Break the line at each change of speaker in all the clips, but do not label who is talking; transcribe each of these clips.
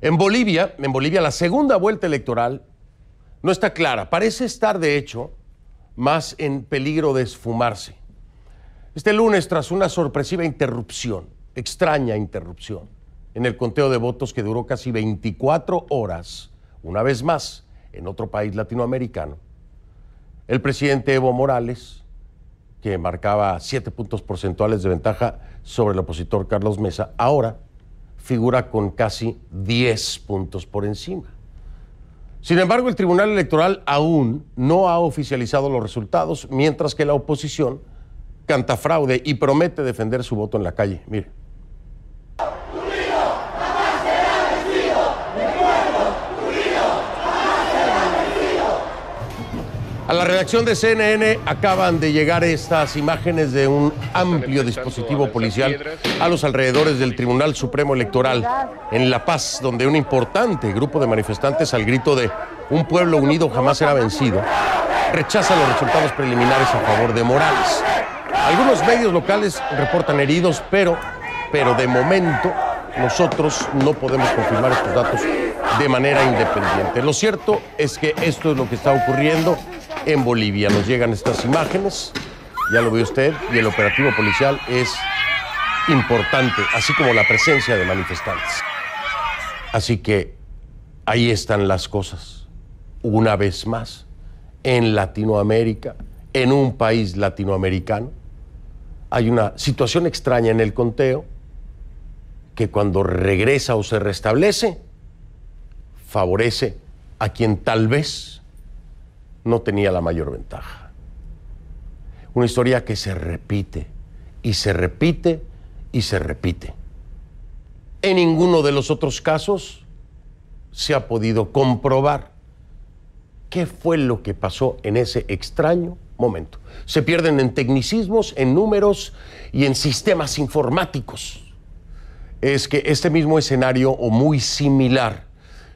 En Bolivia, en Bolivia la segunda vuelta electoral no está clara. Parece estar, de hecho, más en peligro de esfumarse. Este lunes, tras una sorpresiva interrupción, extraña interrupción, en el conteo de votos que duró casi 24 horas, una vez más, en otro país latinoamericano, el presidente Evo Morales, que marcaba 7 puntos porcentuales de ventaja sobre el opositor Carlos Mesa, ahora figura con casi 10 puntos por encima. Sin embargo, el Tribunal Electoral aún no ha oficializado los resultados, mientras que la oposición canta fraude y promete defender su voto en la calle. Mire. A la redacción de CNN acaban de llegar estas imágenes de un amplio dispositivo policial a los alrededores del Tribunal Supremo Electoral en La Paz, donde un importante grupo de manifestantes al grito de Un pueblo unido jamás será vencido, rechaza los resultados preliminares a favor de Morales. Algunos medios locales reportan heridos, pero, pero de momento nosotros no podemos confirmar estos datos de manera independiente. Lo cierto es que esto es lo que está ocurriendo en Bolivia. Nos llegan estas imágenes, ya lo ve usted, y el operativo policial es importante, así como la presencia de manifestantes. Así que ahí están las cosas, una vez más, en Latinoamérica, en un país latinoamericano. Hay una situación extraña en el conteo que cuando regresa o se restablece, favorece a quien tal vez no tenía la mayor ventaja. Una historia que se repite y se repite y se repite. En ninguno de los otros casos se ha podido comprobar qué fue lo que pasó en ese extraño momento. Se pierden en tecnicismos, en números y en sistemas informáticos. Es que este mismo escenario o muy similar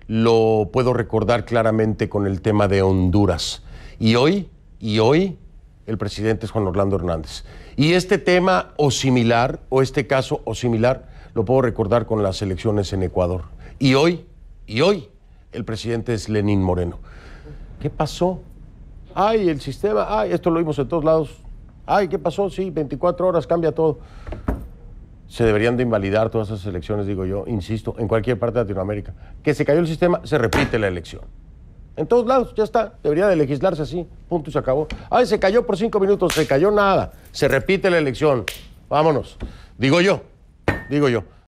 lo puedo recordar claramente con el tema de Honduras. Y hoy, y hoy, el presidente es Juan Orlando Hernández. Y este tema o similar, o este caso o similar, lo puedo recordar con las elecciones en Ecuador. Y hoy, y hoy, el presidente es Lenín Moreno. ¿Qué pasó? Ay, el sistema, ay, esto lo vimos en todos lados. Ay, ¿qué pasó? Sí, 24 horas cambia todo se deberían de invalidar todas esas elecciones, digo yo, insisto, en cualquier parte de Latinoamérica. Que se cayó el sistema, se repite la elección. En todos lados, ya está. Debería de legislarse así. Punto y se acabó. Ay, se cayó por cinco minutos, se cayó nada. Se repite la elección. Vámonos. Digo yo, digo yo.